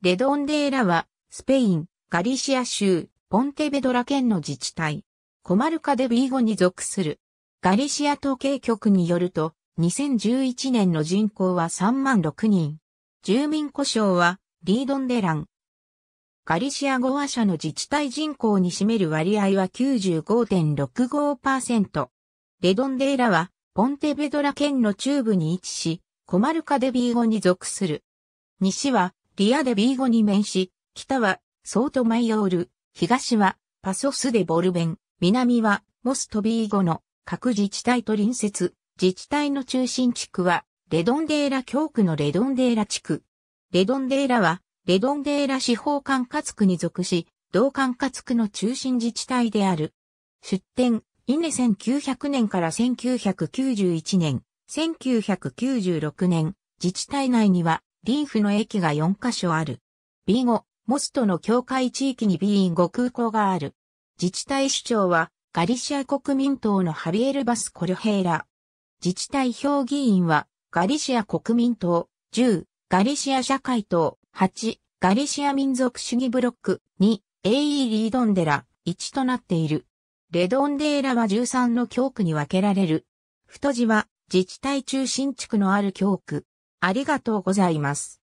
レドンデーラは、スペイン、ガリシア州、ポンテベドラ県の自治体、コマルカデビーゴに属する。ガリシア統計局によると、2011年の人口は3万6人。住民故障は、リードンデラン。ガリシア語話者の自治体人口に占める割合は95.65%。レドンデーラは、ポンテベドラ県の中部に位置し、コマルカデビーゴに属する。西は、リアでビーゴに面し、北はソートマイオール、東はパソスでボルベン、南はモストビーゴの各自治体と隣接、自治体の中心地区はレドンデーラ教区のレドンデーラ地区。レドンデーラはレドンデーラ司法管轄区に属し、同管轄区の中心自治体である。出展、イネ1900年から1991年、1996年、自治体内にはビンフの駅が4カ所ある。b ゴ、モストの境界地域にビンゴ空港がある。自治体首長は、ガリシア国民党のハビエル・バス・コルヘイラ。自治体評議員は、ガリシア国民党、10、ガリシア社会党、8、ガリシア民族主義ブロック、2、AE リードンデラ、1となっている。レドンデーラは13の教区に分けられる。太字は、自治体中心地区のある教区。ありがとうございます。